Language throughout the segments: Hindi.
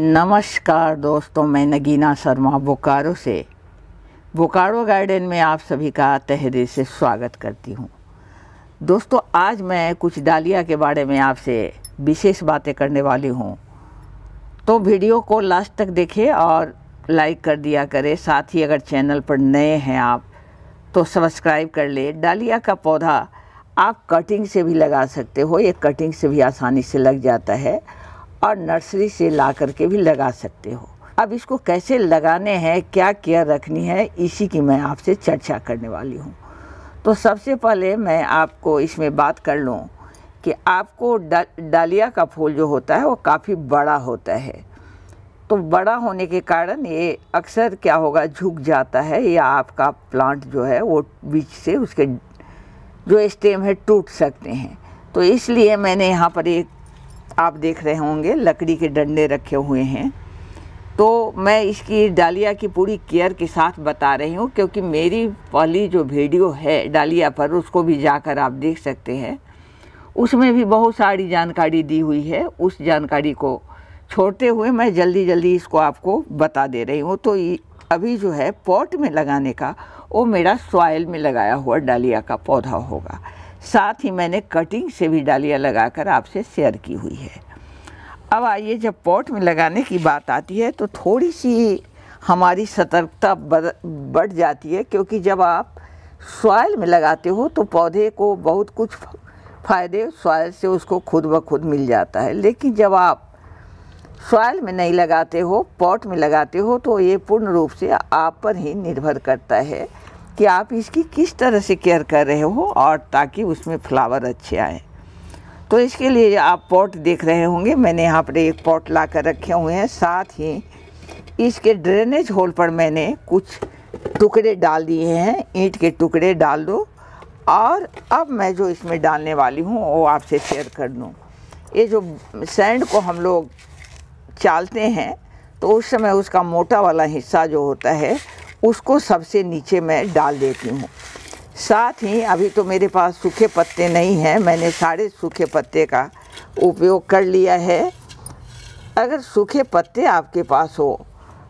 नमस्कार दोस्तों मैं नगीना शर्मा बोकारो से बोकारो गार्डन में आप सभी का तहरे से स्वागत करती हूँ दोस्तों आज मैं कुछ डालिया के बारे में आपसे विशेष बातें करने वाली हूँ तो वीडियो को लास्ट तक देखें और लाइक कर दिया करें साथ ही अगर चैनल पर नए हैं आप तो सब्सक्राइब कर ले डालिया का पौधा आप कटिंग से भी लगा सकते हो ये कटिंग से भी आसानी से लग जाता है और नर्सरी से ला करके भी लगा सकते हो अब इसको कैसे लगाने हैं क्या केयर रखनी है इसी की मैं आपसे चर्चा करने वाली हूँ तो सबसे पहले मैं आपको इसमें बात कर लूँ कि आपको डालिया का फूल जो होता है वो काफ़ी बड़ा होता है तो बड़ा होने के कारण ये अक्सर क्या होगा झुक जाता है या आपका प्लांट जो है वो बीच से उसके जो स्टेम है टूट सकते हैं तो इसलिए मैंने यहाँ पर एक आप देख रहे होंगे लकड़ी के डंडे रखे हुए हैं तो मैं इसकी डालिया की पूरी केयर के साथ बता रही हूँ क्योंकि मेरी पहली जो वीडियो है डालिया पर उसको भी जाकर आप देख सकते हैं उसमें भी बहुत सारी जानकारी दी हुई है उस जानकारी को छोड़ते हुए मैं जल्दी जल्दी इसको आपको बता दे रही हूँ तो अभी जो है पॉट में लगाने का वो मेरा सॉयल में लगाया हुआ डालिया का पौधा होगा साथ ही मैंने कटिंग से भी डालियाँ लगाकर आपसे शेयर की हुई है अब आइए जब पॉट में लगाने की बात आती है तो थोड़ी सी हमारी सतर्कता बढ़ जाती है क्योंकि जब आप सॉयल में लगाते हो तो पौधे को बहुत कुछ फ़ायदे सॉयल से उसको खुद ब खुद मिल जाता है लेकिन जब आप सॉयल में नहीं लगाते हो पॉट में लगाते हो तो ये पूर्ण रूप से आप पर ही निर्भर करता है कि आप इसकी किस तरह से केयर कर रहे हो और ताकि उसमें फ्लावर अच्छे आए तो इसके लिए आप पॉट देख रहे होंगे मैंने यहाँ पर एक पॉट ला कर रखे हुए हैं साथ ही इसके ड्रेनेज होल पर मैंने कुछ टुकड़े डाल दिए हैं ईंट के टुकड़े डाल दो और अब मैं जो इसमें डालने वाली हूँ वो आपसे शेयर कर दूँ ये जो सैंड को हम लोग चालते हैं तो उस समय उसका मोटा वाला हिस्सा जो होता है उसको सबसे नीचे मैं डाल देती हूँ साथ ही अभी तो मेरे पास सूखे पत्ते नहीं हैं मैंने सारे सूखे पत्ते का उपयोग कर लिया है अगर सूखे पत्ते आपके पास हो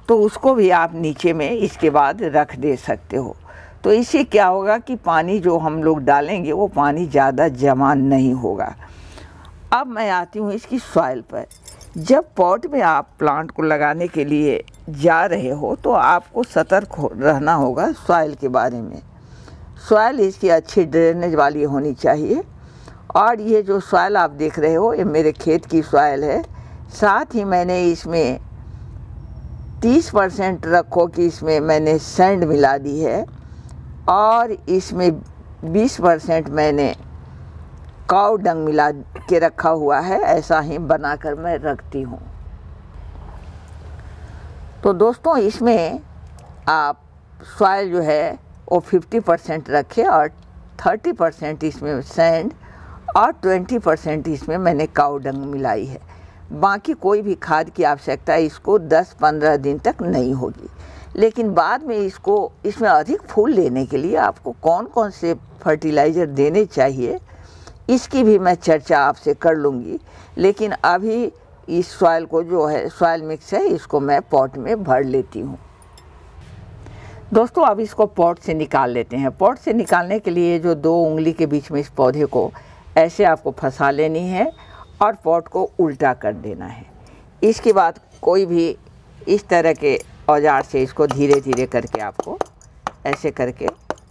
तो उसको भी आप नीचे में इसके बाद रख दे सकते हो तो इससे क्या होगा कि पानी जो हम लोग डालेंगे वो पानी ज़्यादा जमा नहीं होगा अब मैं आती हूँ इसकी सॉइल पर जब पॉट में आप प्लांट को लगाने के लिए जा रहे हो तो आपको सतर्क हो, रहना होगा सॉइल के बारे में सॉइल इसकी अच्छी ड्रेनेज वाली होनी चाहिए और ये जो सॉइल आप देख रहे हो ये मेरे खेत की सॉइल है साथ ही मैंने इसमें 30 परसेंट रखो कि इसमें मैंने सैंड मिला दी है और इसमें 20 परसेंट मैंने काव डंग मिला के रखा हुआ है ऐसा ही बनाकर मैं रखती हूँ तो दोस्तों इसमें आप सॉयल जो है वो 50 परसेंट रखे और 30 परसेंट इसमें सैंड और 20 परसेंट इसमें मैंने काउडंग मिलाई है बाकी कोई भी खाद की आवश्यकता इसको 10-15 दिन तक नहीं होगी लेकिन बाद में इसको इसमें अधिक फूल लेने के लिए आपको कौन कौन से फर्टिलाइज़र देने चाहिए इसकी भी मैं चर्चा आपसे कर लूँगी लेकिन अभी इस सॉयल को जो है सॉयल मिक्स है इसको मैं पॉट में भर लेती हूँ दोस्तों अब इसको पॉट से निकाल लेते हैं पॉट से निकालने के लिए जो दो उंगली के बीच में इस पौधे को ऐसे आपको फंसा लेनी है और पॉट को उल्टा कर देना है इसके बाद कोई भी इस तरह के औजार से इसको धीरे धीरे करके आपको ऐसे करके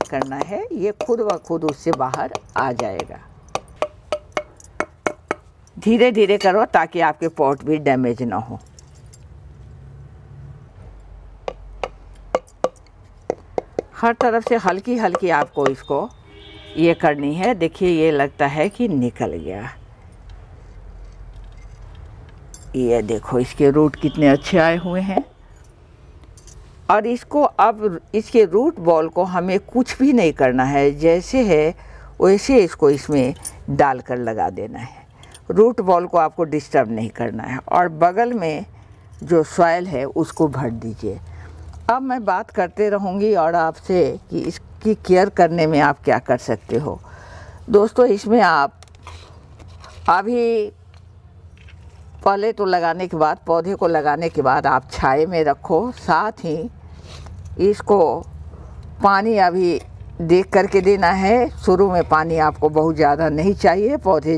करना है ये खुद ब खुद उससे बाहर आ जाएगा धीरे धीरे करो ताकि आपके पॉट भी डैमेज ना हो हर तरफ से हल्की हल्की आपको इसको ये करनी है देखिए ये लगता है कि निकल गया ये देखो इसके रूट कितने अच्छे आए हुए हैं और इसको अब इसके रूट बॉल को हमें कुछ भी नहीं करना है जैसे है वैसे इसको इसमें डालकर लगा देना है रूट बॉल को आपको डिस्टर्ब नहीं करना है और बगल में जो सॉयल है उसको भर दीजिए अब मैं बात करते रहूँगी और आपसे कि इसकी केयर करने में आप क्या कर सकते हो दोस्तों इसमें आप अभी पहले तो लगाने के बाद पौधे को लगाने के बाद आप छाए में रखो साथ ही इसको पानी अभी देख करके देना है शुरू में पानी आपको बहुत ज़्यादा नहीं चाहिए पौधे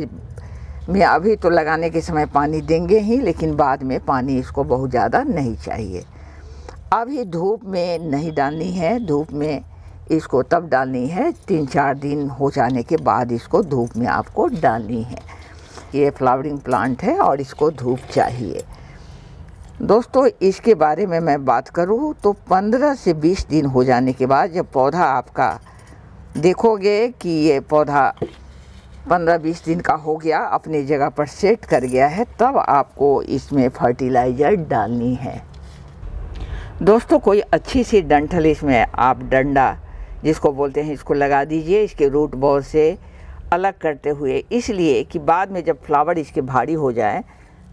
में अभी तो लगाने के समय पानी देंगे ही लेकिन बाद में पानी इसको बहुत ज़्यादा नहीं चाहिए अभी धूप में नहीं डालनी है धूप में इसको तब डालनी है तीन चार दिन हो जाने के बाद इसको धूप में आपको डालनी है ये फ्लावरिंग प्लांट है और इसको धूप चाहिए दोस्तों इसके बारे में मैं बात करूँ तो 15 से 20 दिन हो जाने के बाद जब पौधा आपका देखोगे कि ये पौधा पंद्रह बीस दिन का हो गया अपनी जगह पर सेट कर गया है तब आपको इसमें फर्टिलाइज़र डालनी है दोस्तों कोई अच्छी सी डंठल इसमें आप डंडा जिसको बोलते हैं इसको लगा दीजिए इसके रूट बॉल से अलग करते हुए इसलिए कि बाद में जब फ्लावर इसके भारी हो जाए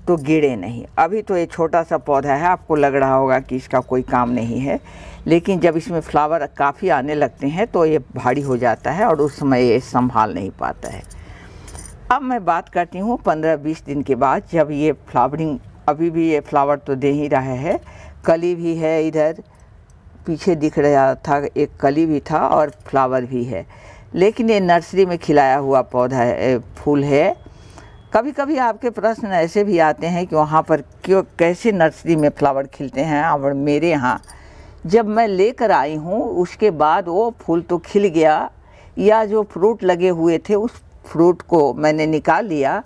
तो गिरे नहीं अभी तो ये छोटा सा पौधा है आपको लग रहा होगा कि इसका कोई काम नहीं है लेकिन जब इसमें फ्लावर काफ़ी आने लगते हैं तो ये भारी हो जाता है और उस समय ये संभाल नहीं पाता है अब मैं बात करती हूँ पंद्रह बीस दिन के बाद जब ये फ्लावरिंग अभी भी ये फ्लावर तो दे ही रहा है कली भी है इधर पीछे दिख रहा था एक कली भी था और फ्लावर भी है लेकिन ये नर्सरी में खिलाया हुआ पौधा है फूल है कभी कभी आपके प्रश्न ऐसे भी आते हैं कि वहाँ पर क्यों कैसे नर्सरी में फ्लावर खिलते हैं और मेरे यहाँ जब मैं लेकर आई हूँ उसके बाद वो फूल तो खिल गया या जो फ्रूट लगे हुए थे उस फ्रूट को मैंने निकाल लिया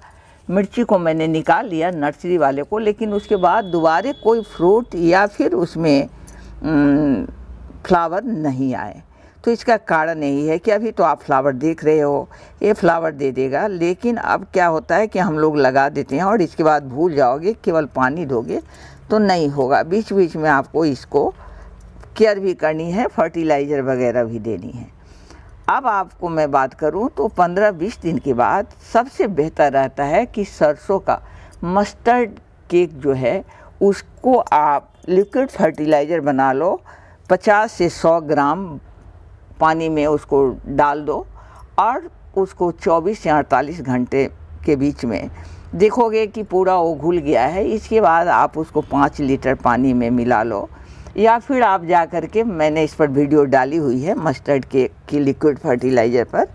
मिर्ची को मैंने निकाल लिया नर्सरी वाले को लेकिन उसके बाद दोबारा कोई फ्रूट या फिर उसमें फ्लावर नहीं आए तो इसका कारण यही है कि अभी तो आप फ्लावर देख रहे हो ये फ्लावर दे देगा लेकिन अब क्या होता है कि हम लोग लगा देते हैं और इसके बाद भूल जाओगे केवल पानी दोगे तो नहीं होगा बीच बीच में आपको इसको केयर भी करनी है फर्टिलाइज़र वगैरह भी देनी है अब आपको मैं बात करूं तो 15-20 दिन के बाद सबसे बेहतर रहता है कि सरसों का मस्टर्ड केक जो है उसको आप लिक्विड फर्टिलाइज़र बना लो 50 से 100 ग्राम पानी में उसको डाल दो और उसको 24 या 48 घंटे के बीच में देखोगे कि पूरा वो घुल गया है इसके बाद आप उसको पाँच लीटर पानी में मिला लो या फिर आप जा कर के मैंने इस पर वीडियो डाली हुई है मस्टर्ड के की लिक्विड फर्टिलाइज़र पर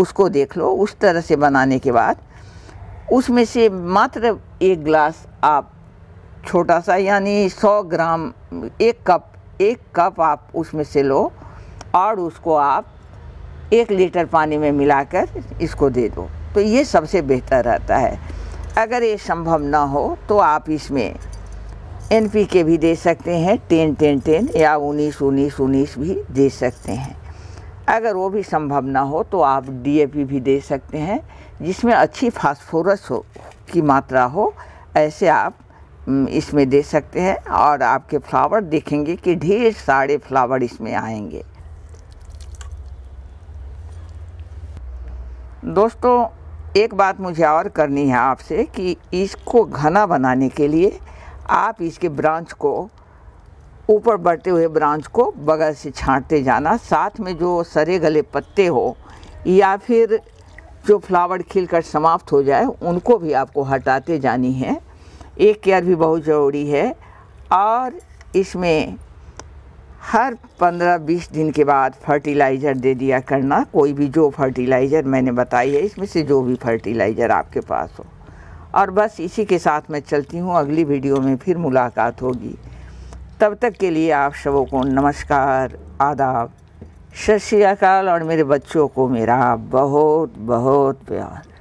उसको देख लो उस तरह से बनाने के बाद उसमें से मात्र एक ग्लास आप छोटा सा यानी 100 ग्राम एक कप एक कप आप उसमें से लो और उसको आप एक लीटर पानी में मिलाकर इसको दे दो तो ये सबसे बेहतर रहता है अगर ये संभव ना हो तो आप इसमें एन पी के भी दे सकते हैं टेन टेन टेन या उन्नीस उन्नीस उन्नीस भी दे सकते हैं अगर वो भी संभव ना हो तो आप डी ए पी भी दे सकते हैं जिसमें अच्छी फास्फोरस हो की मात्रा हो ऐसे आप इसमें दे सकते हैं और आपके फ्लावर देखेंगे कि ढेर सारे फ्लावर इसमें आएंगे दोस्तों एक बात मुझे और करनी है आपसे कि इसको घना बनाने के लिए आप इसके ब्रांच को ऊपर बढ़ते हुए ब्रांच को बगल से छांटते जाना साथ में जो सरे गले पत्ते हो या फिर जो फ्लावर खिलकर समाप्त हो जाए उनको भी आपको हटाते जानी है एक केयर भी बहुत ज़रूरी है और इसमें हर 15-20 दिन के बाद फर्टिलाइज़र दे दिया करना कोई भी जो फर्टिलाइज़र मैंने बताई है इसमें से जो भी फर्टिलाइज़र आपके पास हो और बस इसी के साथ मैं चलती हूँ अगली वीडियो में फिर मुलाकात होगी तब तक के लिए आप सबों को नमस्कार आदाब सत श्रीकाल और मेरे बच्चों को मेरा बहुत बहुत प्यार